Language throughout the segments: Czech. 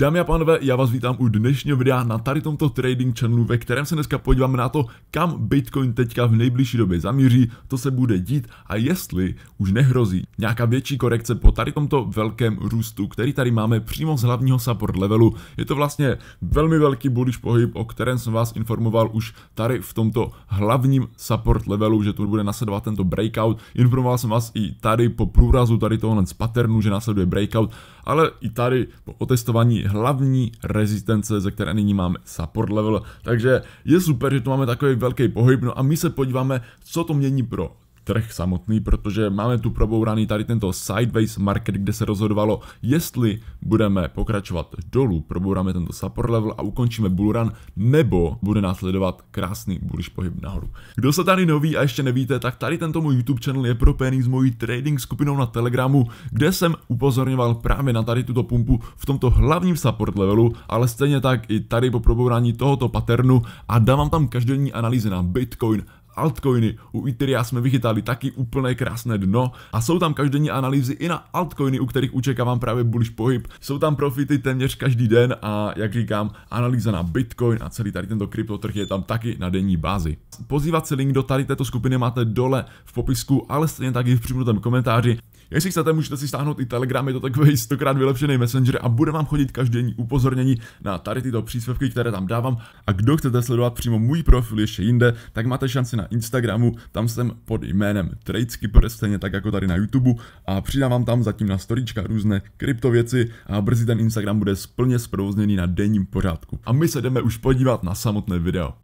Dámy a pánové, já vás vítám u dnešního videa na tady tomto trading channelu, ve kterém se dneska podíváme na to, kam Bitcoin teďka v nejbližší době zamíří, to se bude dít a jestli už nehrozí nějaká větší korekce po tady tomto velkém růstu, který tady máme přímo z hlavního support levelu. Je to vlastně velmi velký bullish pohyb, o kterém jsem vás informoval už tady v tomto hlavním support levelu, že tu bude nasledovat tento breakout. Informoval jsem vás i tady po průrazu tady tohohle z patternu, že následuje breakout ale i tady po otestování hlavní rezistence, ze které nyní máme support level, takže je super, že tu máme takový velký pohyb, no a my se podíváme, co to mění pro trh samotný, protože máme tu probouraný tady tento sideways market, kde se rozhodovalo, jestli budeme pokračovat dolů, probouráme tento support level a ukončíme bull run, nebo bude následovat krásný bullish pohyb nahoru. Kdo se tady nový a ještě nevíte, tak tady tento můj YouTube channel je propojený s mojí trading skupinou na Telegramu, kde jsem upozorňoval právě na tady tuto pumpu v tomto hlavním support levelu, ale stejně tak i tady po probourání tohoto paternu a dávám tam každodenní analýzy na Bitcoin, altcoiny. U Ethereum jsme vychytali taky úplné krásné dno a jsou tam každodenní analýzy i na altcoiny, u kterých očekávám právě bullish pohyb. Jsou tam profity téměř každý den a jak říkám, analýza na Bitcoin a celý tady tento kryptotrh je tam taky na denní bázi. Pozývat se link do tady této skupiny máte dole v popisku, ale stejně tak i v přímutém komentáři. Jestli chcete, můžete si stáhnout i Telegram, je to takový stokrát vylepšený messenger a bude vám chodit každodenní upozornění na tady tyto příspěvky, které tam dávám. A kdo chcete sledovat přímo můj profil ještě jinde, tak máte šanci na Instagramu, tam jsem pod jménem Tradeskipper, stejně tak jako tady na YouTube a přidávám tam zatím na storička různé kryptověci a brzy ten Instagram bude splně zprovozněný na denním pořádku. A my se jdeme už podívat na samotné video.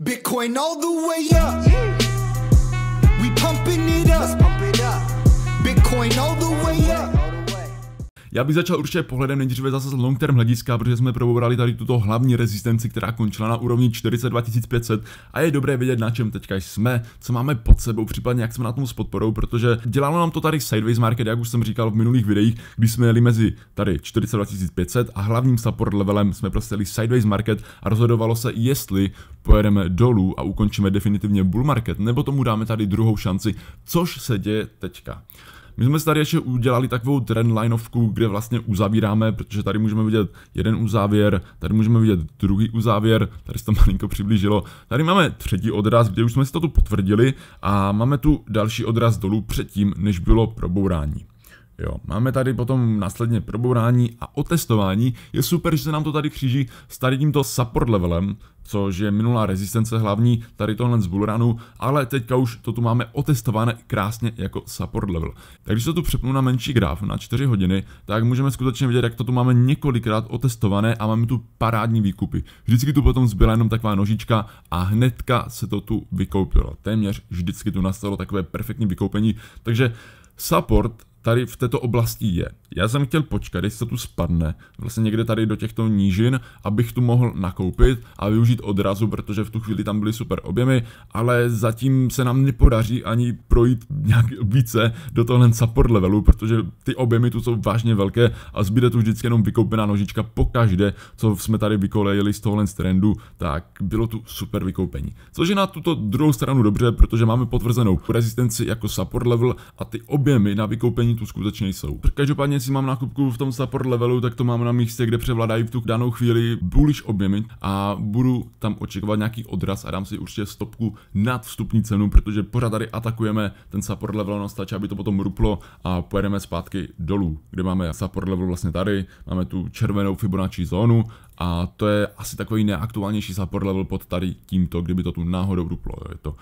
Bitcoin all the way up. We pumping it up. Bitcoin all the way up. Já bych začal určitě pohledem nejdříve zase z long term hlediska, protože jsme probourali tady tuto hlavní rezistenci, která končila na úrovni 42500 a je dobré vědět, na čem teďka jsme, co máme pod sebou, případně jak jsme na tom s podporou, protože dělalo nám to tady sideways market, jak už jsem říkal v minulých videích, kdy jsme jeli mezi tady 42500 a hlavním support levelem jsme prostě jeli sideways market a rozhodovalo se, jestli pojedeme dolů a ukončíme definitivně bull market, nebo tomu dáme tady druhou šanci, což se děje teďka. My jsme si tady ještě udělali takovou trendlinovku, kde vlastně uzavíráme, protože tady můžeme vidět jeden uzávěr, tady můžeme vidět druhý uzávěr, tady se to malinko přiblížilo. Tady máme třetí odraz, kde už jsme si to tu potvrdili a máme tu další odraz dolů předtím, než bylo probourání. Jo, máme tady potom následně probourání a otestování. Je super, že se nám to tady kříží s tady tímto support levelem, což je minulá rezistence hlavní tady tohle z Bullrunu, ale teďka už to tu máme otestované krásně jako support level. Tak když to tu přepnu na menší graf, na 4 hodiny, tak můžeme skutečně vidět, jak to tu máme několikrát otestované a máme tu parádní výkupy. Vždycky tu potom zbyla jenom taková nožička a hnedka se to tu vykoupilo. Téměř vždycky tu nastalo takové perfektní vykoupení, takže support tady v této oblasti je. Já jsem chtěl počkat, jestli se tu spadne, vlastně někde tady do těchto nížin, abych tu mohl nakoupit a využít odrazu, protože v tu chvíli tam byly super objemy, ale zatím se nám nepodaří ani projít nějak více do tohle support levelu, protože ty objemy tu jsou vážně velké a zbyde tu vždycky jenom vykoupená nožička po každé, co jsme tady vykolejili z tohohle trendu, tak bylo tu super vykoupení. Což je na tuto druhou stranu dobře, protože máme potvrzenou rezistenci jako support level a ty objemy na vykoupení tu skutečně jsou. Každopádně momentálně, si mám nákupku v tom support levelu, tak to mám na místě, kde převládají v tu danou chvíli bullish objemy a budu tam očekovat nějaký odraz a dám si určitě stopku nad vstupní cenu, protože pořád tady atakujeme ten support level, no stačí, aby to potom ruplo a pojedeme zpátky dolů, kde máme support level vlastně tady, máme tu červenou Fibonacci zónu a to je asi takový neaktuálnější support level pod tady tímto, kdyby to tu náhodou duplo. Je to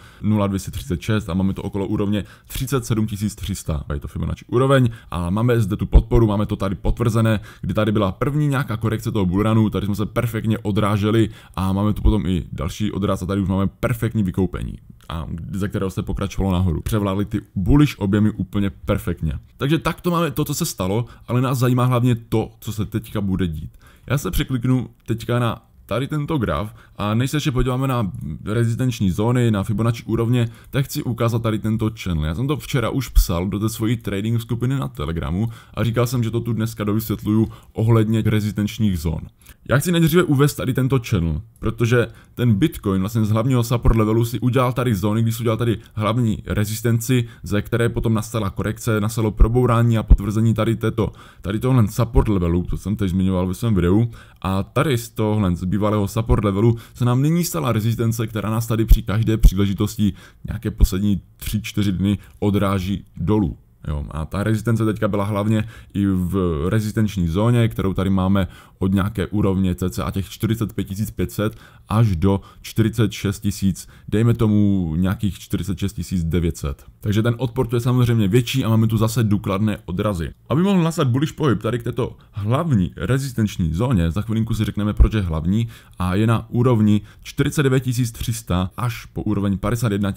0,236 a máme to okolo úrovně 37300, je to Fibonacci úroveň. A máme zde tu podporu, máme to tady potvrzené, kdy tady byla první nějaká korekce toho bullrunu, tady jsme se perfektně odráželi a máme tu potom i další odraz a tady už máme perfektní vykoupení a za kterého se pokračovalo nahoru. Převládly ty buliš objemy úplně perfektně. Takže tak to máme to, co se stalo, ale nás zajímá hlavně to, co se teďka bude dít. Já se překliknu teďka na tady tento graf a než se ještě podíváme na rezistenční zóny, na Fibonacci úrovně, tak chci ukázat tady tento channel. Já jsem to včera už psal do té svojí trading skupiny na Telegramu a říkal jsem, že to tu dneska dovysvětluju ohledně rezistenčních zón. Já chci nejdříve uvést tady tento channel, protože ten Bitcoin vlastně z hlavního support levelu si udělal tady zóny, když si udělal tady hlavní rezistenci, ze které potom nastala korekce, nastalo probourání a potvrzení tady této, tady tohle support levelu, to jsem teď zmiňoval ve svém videu, a tady z tohle z bývalého support levelu se nám nyní stala rezistence, která nás tady při každé příležitosti nějaké poslední 3-4 dny odráží dolů. Jo, a ta rezistence teďka byla hlavně i v rezistenční zóně, kterou tady máme od nějaké úrovně cca těch 45 500 až do 46 000, dejme tomu nějakých 46 900. Takže ten odpor tu je samozřejmě větší a máme tu zase důkladné odrazy. Aby mohl nasad buliš pohyb tady k této hlavní rezistenční zóně, za chvilinku si řekneme, proč je hlavní a je na úrovni 49 300 až po úroveň 51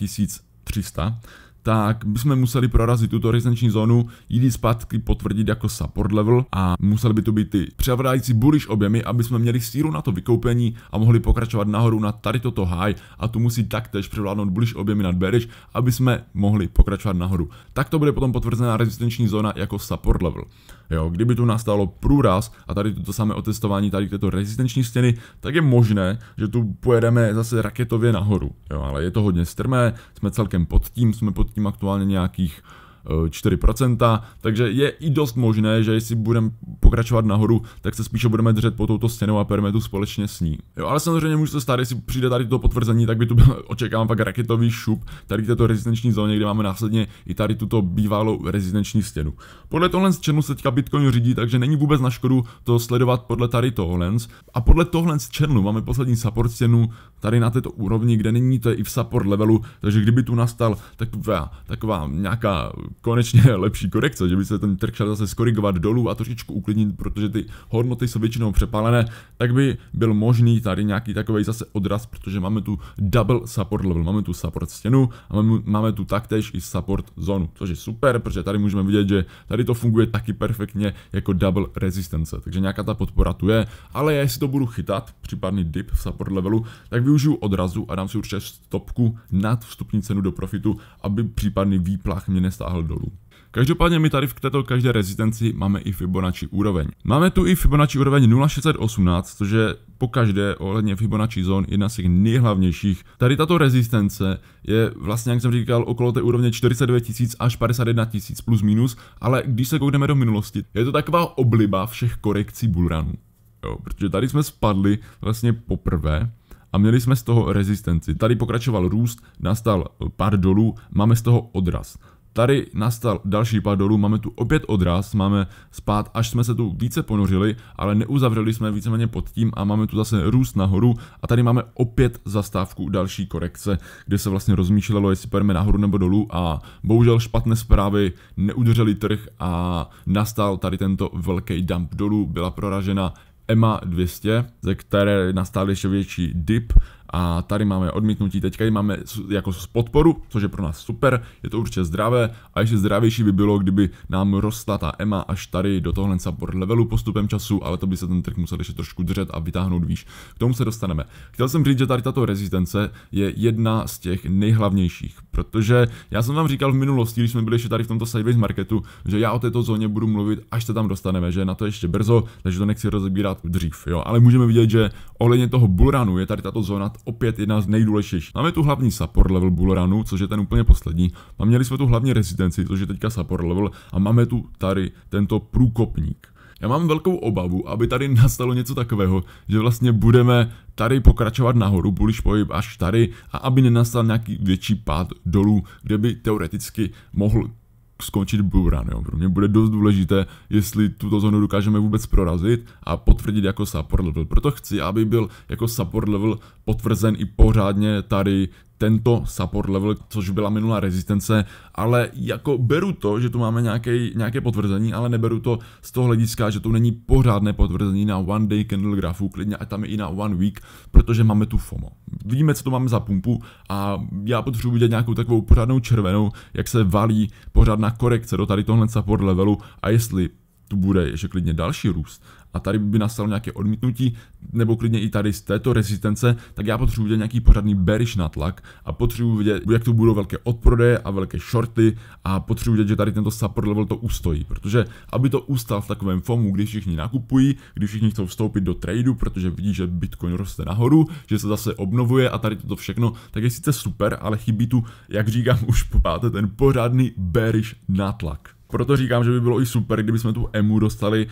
300, tak bychom museli prorazit tuto rezidenční zónu, jít zpátky potvrdit jako support level a museli by to být ty převrájící bullish objemy, aby jsme měli síru na to vykoupení a mohli pokračovat nahoru na tady toto high a tu musí taktéž převládnout bullish objemy nad bearish, aby jsme mohli pokračovat nahoru. Tak to bude potom potvrzená rezistenční zóna jako support level. Jo, kdyby tu nastalo průraz a tady toto samé otestování tady této rezistenční stěny, tak je možné, že tu pojedeme zase raketově nahoru. Jo, ale je to hodně strmé, jsme celkem pod tím, jsme pod tím aktuálně nějakých 4%, takže je i dost možné, že jestli budeme pokračovat nahoru, tak se spíše budeme držet po touto stěnou a perimetru společně s ní. Jo, ale samozřejmě může se stát, jestli přijde tady to potvrzení, tak by tu byl, očekávám pak raketový šup tady této rezidenční zóně, kde máme následně i tady tuto bývalou rezidenční stěnu. Podle tohle z čemu se teďka Bitcoin řídí, takže není vůbec na škodu to sledovat podle tady tohle. A podle tohle z channelu máme poslední support stěnu tady na této úrovni, kde není to i v support levelu, takže kdyby tu nastal taková, taková nějaká konečně lepší korekce, že by se ten trh šel zase skorigovat dolů a trošičku uklidnit, protože ty hodnoty jsou většinou přepálené, tak by byl možný tady nějaký takový zase odraz, protože máme tu double support level, máme tu support stěnu a máme, máme tu taktéž i support zónu, což je super, protože tady můžeme vidět, že tady to funguje taky perfektně jako double resistance, takže nějaká ta podpora tu je, ale já si to budu chytat, případný dip v support levelu, tak využiju odrazu a dám si určitě stopku nad vstupní cenu do profitu, aby případný výplach mě nestáhl dolů. Každopádně my tady v této každé rezistenci máme i Fibonacci úroveň. Máme tu i Fibonacci úroveň 0,618, což je po každé ohledně Fibonacci zón jedna z těch nejhlavnějších. Tady tato rezistence je vlastně, jak jsem říkal, okolo té úrovně 42 000 až 51 000 plus minus, ale když se koukneme do minulosti, je to taková obliba všech korekcí bullrunů. Jo, protože tady jsme spadli vlastně poprvé, a měli jsme z toho rezistenci. Tady pokračoval růst, nastal pár dolů, máme z toho odraz. Tady nastal další pád dolů, máme tu opět odraz, máme spát, až jsme se tu více ponořili, ale neuzavřeli jsme víceméně pod tím a máme tu zase růst nahoru a tady máme opět zastávku další korekce, kde se vlastně rozmýšlelo, jestli půjdeme nahoru nebo dolů a bohužel špatné zprávy neudrželi trh a nastal tady tento velký dump dolů, byla proražena EMA 200, ze které nastal ještě větší dip a tady máme odmítnutí, teďka ji máme jako podporu, což je pro nás super, je to určitě zdravé a ještě zdravější by bylo, kdyby nám rostla ta Ema až tady do tohle support levelu postupem času, ale to by se ten trik musel ještě trošku držet a vytáhnout výš. K tomu se dostaneme. Chtěl jsem říct, že tady tato rezistence je jedna z těch nejhlavnějších, protože já jsem vám říkal v minulosti, když jsme byli ještě tady v tomto sideways marketu, že já o této zóně budu mluvit, až se tam dostaneme, že na to ještě brzo, takže to nechci rozebírat dřív, jo, ale můžeme vidět, že ohledně toho bulranu je tady tato zóna opět jedna z nejdůležitějších. Máme tu hlavní support level Bulleranu, což je ten úplně poslední. A měli jsme tu hlavně rezidenci, což je teďka support level a máme tu tady tento průkopník. Já mám velkou obavu, aby tady nastalo něco takového, že vlastně budeme tady pokračovat nahoru, bullish pohyb až tady a aby nenastal nějaký větší pád dolů, kde by teoreticky mohl skončit Blue Jo. Pro mě bude dost důležité, jestli tuto zónu dokážeme vůbec prorazit a potvrdit jako support level. Proto chci, aby byl jako support level potvrzen i pořádně tady tento support level, což byla minulá rezistence, ale jako beru to, že tu máme nějaké, nějaké potvrzení, ale neberu to z toho hlediska, že tu není pořádné potvrzení na one day candle grafu, klidně a tam je i na one week, protože máme tu FOMO. Vidíme, co to máme za pumpu a já potřebuji vidět nějakou takovou pořádnou červenou, jak se valí pořádná korekce do tady tohle support levelu a jestli tu bude ještě klidně další růst a tady by nastalo nějaké odmítnutí, nebo klidně i tady z této rezistence, tak já potřebuji vidět nějaký pořádný bearish natlak a potřebuji vidět, jak tu budou velké odprodeje a velké shorty a potřebuji vidět, že tady tento support level to ustojí, protože aby to ustal v takovém FOMu, když všichni nakupují, když všichni chcou vstoupit do tradu, protože vidí, že Bitcoin roste nahoru, že se zase obnovuje a tady toto všechno, tak je sice super, ale chybí tu, jak říkám už po páté, ten pořádný bearish natlak proto říkám, že by bylo i super, kdyby jsme tu emu dostali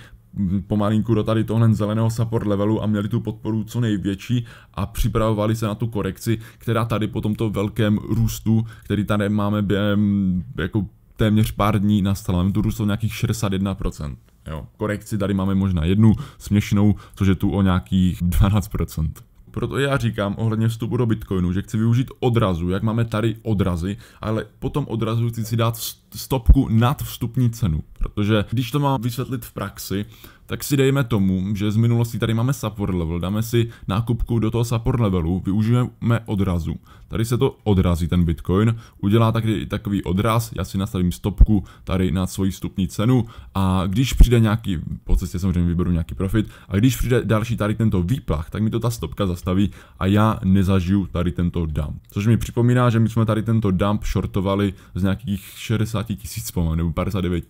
pomalinku do tady tohle zeleného support levelu a měli tu podporu co největší a připravovali se na tu korekci, která tady po tomto velkém růstu, který tady máme během jako téměř pár dní nastala. Máme tu o nějakých 61%. Jo. Korekci tady máme možná jednu směšnou, což je tu o nějakých 12%. Proto já říkám ohledně vstupu do Bitcoinu, že chci využít odrazu, jak máme tady odrazy, ale potom odrazu chci si dát stopku nad vstupní cenu. Protože když to mám vysvětlit v praxi, tak si dejme tomu, že z minulosti tady máme support level, dáme si nákupku do toho support levelu, využijeme odrazu. Tady se to odrazí ten Bitcoin, udělá taky, takový odraz, já si nastavím stopku tady na svoji stupní cenu a když přijde nějaký, po cestě samozřejmě vyberu nějaký profit, a když přijde další tady tento výplach, tak mi to ta stopka zastaví a já nezažiju tady tento dump. Což mi připomíná, že my jsme tady tento dump shortovali z nějakých 60 tisíc nebo 59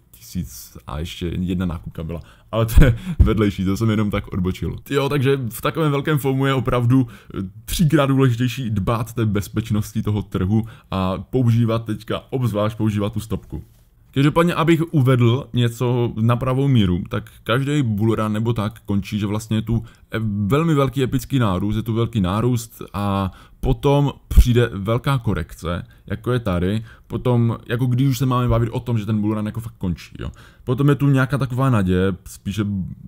tisíc a ještě jedna nákupka byla. Ale to je vedlejší, to jsem jenom tak odbočil. Jo, takže v takovém velkém FOMu je opravdu eh, třikrát důležitější dbát té bezpečnosti toho trhu a používat teďka, obzvlášť používat tu stopku. Každopádně, abych uvedl něco na pravou míru, tak každý bullrun nebo tak končí, že vlastně je tu e, velmi velký epický nárůst, je tu velký nárůst a potom přijde velká korekce, jako je tady, potom, jako když už se máme bavit o tom, že ten bullrun jako fakt končí, jo. Potom je tu nějaká taková naděje, spíše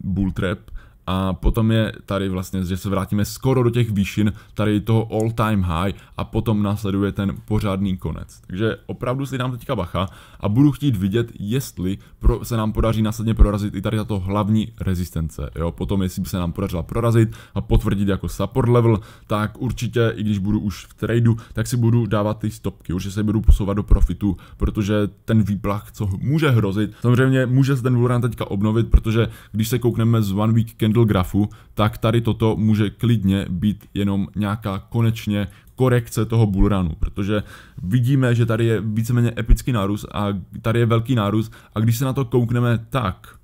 bulltrap, a potom je tady vlastně, že se vrátíme skoro do těch výšin, tady toho all time high a potom následuje ten pořádný konec. Takže opravdu si dám teďka bacha a budu chtít vidět, jestli pro, se nám podaří následně prorazit i tady tato hlavní rezistence. Jo? Potom, jestli by se nám podařila prorazit a potvrdit jako support level, tak určitě, i když budu už v tradu, tak si budu dávat ty stopky, už se budu posouvat do profitu, protože ten výplach, co může hrozit, samozřejmě může se ten Vulran teďka obnovit, protože když se koukneme z One Week Candle candle grafu, tak tady toto může klidně být jenom nějaká konečně korekce toho bullrunu, protože vidíme, že tady je víceméně epický nárůst a tady je velký nárůst a když se na to koukneme tak,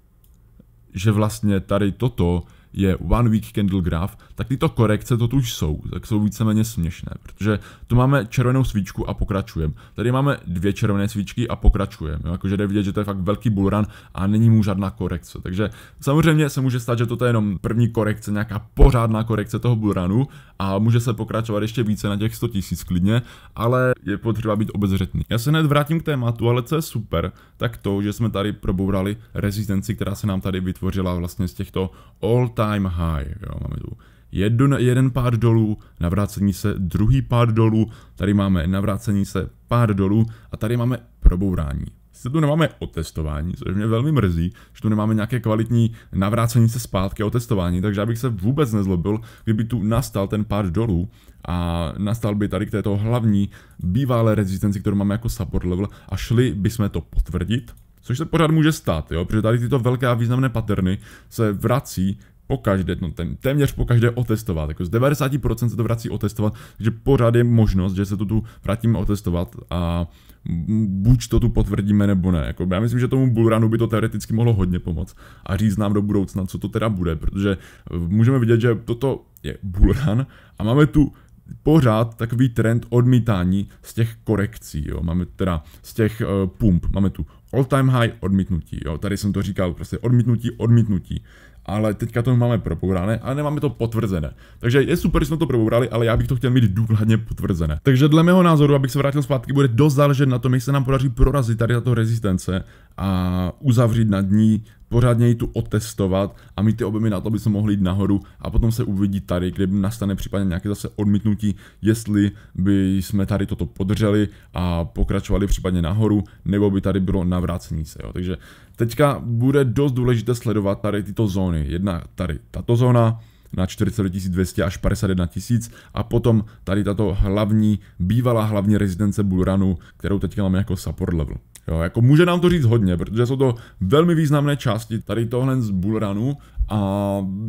že vlastně tady toto je One Week Candle Graph, tak tyto korekce to tu už jsou, tak jsou víceméně směšné, protože tu máme červenou svíčku a pokračujeme. Tady máme dvě červené svíčky a pokračujeme, jakože jde vidět, že to je fakt velký bullrun a není mu žádná korekce. Takže samozřejmě se může stát, že toto je jenom první korekce, nějaká pořádná korekce toho bullrunu a může se pokračovat ještě více na těch 100 tisíc klidně, ale je potřeba být obezřetný. Já se hned vrátím k tématu, ale co je super, tak to, že jsme tady probourali rezistenci, která se nám tady vytvořila vlastně z těchto all time high. Jo, máme tu jeden, jeden pád dolů, navrácení se, druhý pád dolů, tady máme navrácení se, pád dolů a tady máme probourání. Sice tu nemáme otestování, což mě velmi mrzí, že tu nemáme nějaké kvalitní navrácení se zpátky a otestování, takže já bych se vůbec nezlobil, kdyby tu nastal ten pád dolů a nastal by tady k této hlavní bývalé rezistenci, kterou máme jako support level a šli bychom to potvrdit, Což se pořád může stát, jo? protože tady tyto velké a významné paterny se vrací pokaždé, no ten, téměř pokaždé otestovat, jako z 90% se to vrací otestovat, takže pořád je možnost, že se to tu vrátíme otestovat a buď to tu potvrdíme nebo ne. Jako já myslím, že tomu Bullrunu by to teoreticky mohlo hodně pomoct a říct nám do budoucna, co to teda bude, protože můžeme vidět, že toto je Bullrun a máme tu pořád takový trend odmítání z těch korekcí, jo. Máme teda z těch uh, pump, máme tu all time high odmítnutí, jo. Tady jsem to říkal, prostě odmítnutí, odmítnutí ale teďka to máme probourané a nemáme to potvrzené. Takže je super, že jsme to probourali, ale já bych to chtěl mít důkladně potvrzené. Takže dle mého názoru, abych se vrátil zpátky, bude dost záležet na tom, jestli se nám podaří prorazit tady tato rezistence a uzavřít nad ní pořádně ji tu otestovat a mít ty objemy na to, aby se mohli jít nahoru a potom se uvidí tady, kde nastane případně nějaké zase odmítnutí, jestli by jsme tady toto podrželi a pokračovali případně nahoru, nebo by tady bylo navrácení se. Jo. Takže teďka bude dost důležité sledovat tady tyto zóny. Jedna tady tato zóna, na 4200 až 51 tisíc a potom tady tato hlavní, bývalá hlavní rezidence Bullrunu, kterou teďka máme jako support level. Jo, jako může nám to říct hodně, protože jsou to velmi významné části tady tohle z Bullrunu a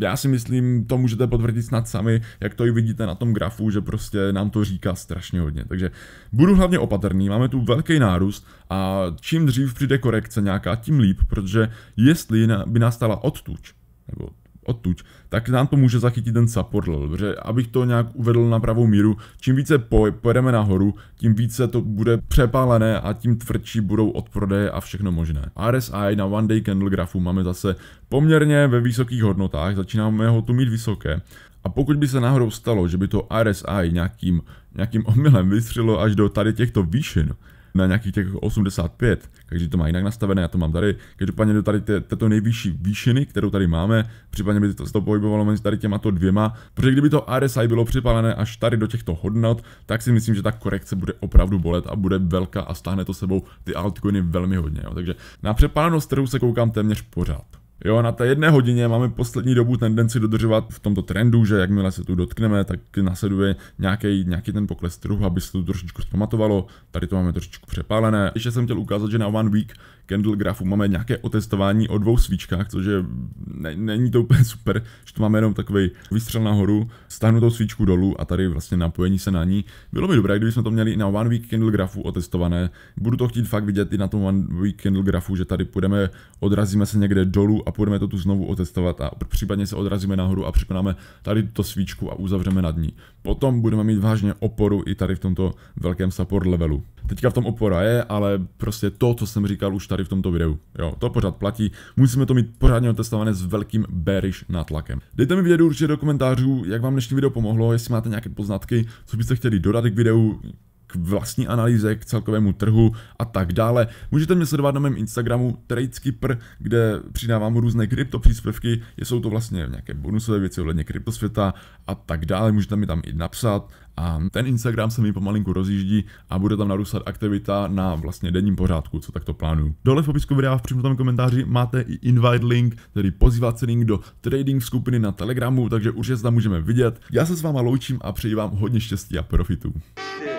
já si myslím, to můžete potvrdit snad sami, jak to i vidíte na tom grafu, že prostě nám to říká strašně hodně. Takže budu hlavně opatrný, máme tu velký nárůst a čím dřív přijde korekce nějaká, tím líp, protože jestli by nastala odtuč, nebo odtuď, tak nám to může zachytit ten support level, protože abych to nějak uvedl na pravou míru, čím více pojedeme nahoru, tím více to bude přepálené a tím tvrdší budou odprodeje a všechno možné. RSI na one day candle grafu máme zase poměrně ve vysokých hodnotách, začínáme ho tu mít vysoké a pokud by se náhodou stalo, že by to RSI nějakým, nějakým omylem vystřelilo až do tady těchto výšin, na nějakých těch 85. Každý to má jinak nastavené, já to mám tady. Každopádně do tady té, této nejvyšší výšiny, kterou tady máme, případně by to, se to pohybovalo mezi tady těma to dvěma, protože kdyby to RSI bylo připálené až tady do těchto hodnot, tak si myslím, že ta korekce bude opravdu bolet a bude velká a stáhne to sebou ty altcoiny velmi hodně. Jo. Takže na přepálenost trhu se koukám téměř pořád. Jo, na té jedné hodině máme poslední dobu tendenci dodržovat v tomto trendu, že jakmile se tu dotkneme, tak nasleduje nějaký, nějaký ten pokles trhu, aby se to trošičku zpamatovalo. Tady to máme trošičku přepálené. Ještě jsem chtěl ukázat, že na One Week candle grafu. Máme nějaké otestování o dvou svíčkách, což je, ne, není to úplně super, že to máme jenom takový výstřel nahoru, stáhnutou svíčku dolů a tady vlastně napojení se na ní. Bylo by dobré, kdybychom to měli na One Week Candle grafu otestované. Budu to chtít fakt vidět i na tom One Week Candle grafu, že tady půjdeme, odrazíme se někde dolů a půjdeme to tu znovu otestovat a případně se odrazíme nahoru a překonáme tady tuto svíčku a uzavřeme nad ní. Potom budeme mít vážně oporu i tady v tomto velkém support levelu. Teďka v tom opora je, ale prostě to, co jsem říkal už tady v tomto videu. Jo, to pořád platí, musíme to mít pořádně otestované s velkým bearish nátlakem. Dejte mi vědět určitě do komentářů, jak vám dnešní video pomohlo, jestli máte nějaké poznatky, co byste chtěli dodat k videu, vlastní analýze, k celkovému trhu a tak dále. Můžete mě sledovat na mém Instagramu TradeSkipper, kde přidávám různé krypto příspěvky, jsou to vlastně nějaké bonusové věci ohledně kryptosvěta a tak dále, můžete mi tam i napsat a ten Instagram se mi pomalinku rozjíždí a bude tam narůstat aktivita na vlastně denním pořádku, co takto plánuju. Dole v popisku videa v přímém komentáři máte i invite link, tedy pozývací link do trading skupiny na Telegramu, takže určitě se tam můžeme vidět. Já se s váma loučím a přeji vám hodně štěstí a profitů. Yeah.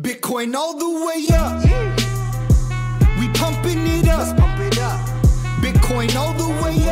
Bitcoin all the way up. Yeah. We pumping it up. pump it up. Bitcoin all the way up.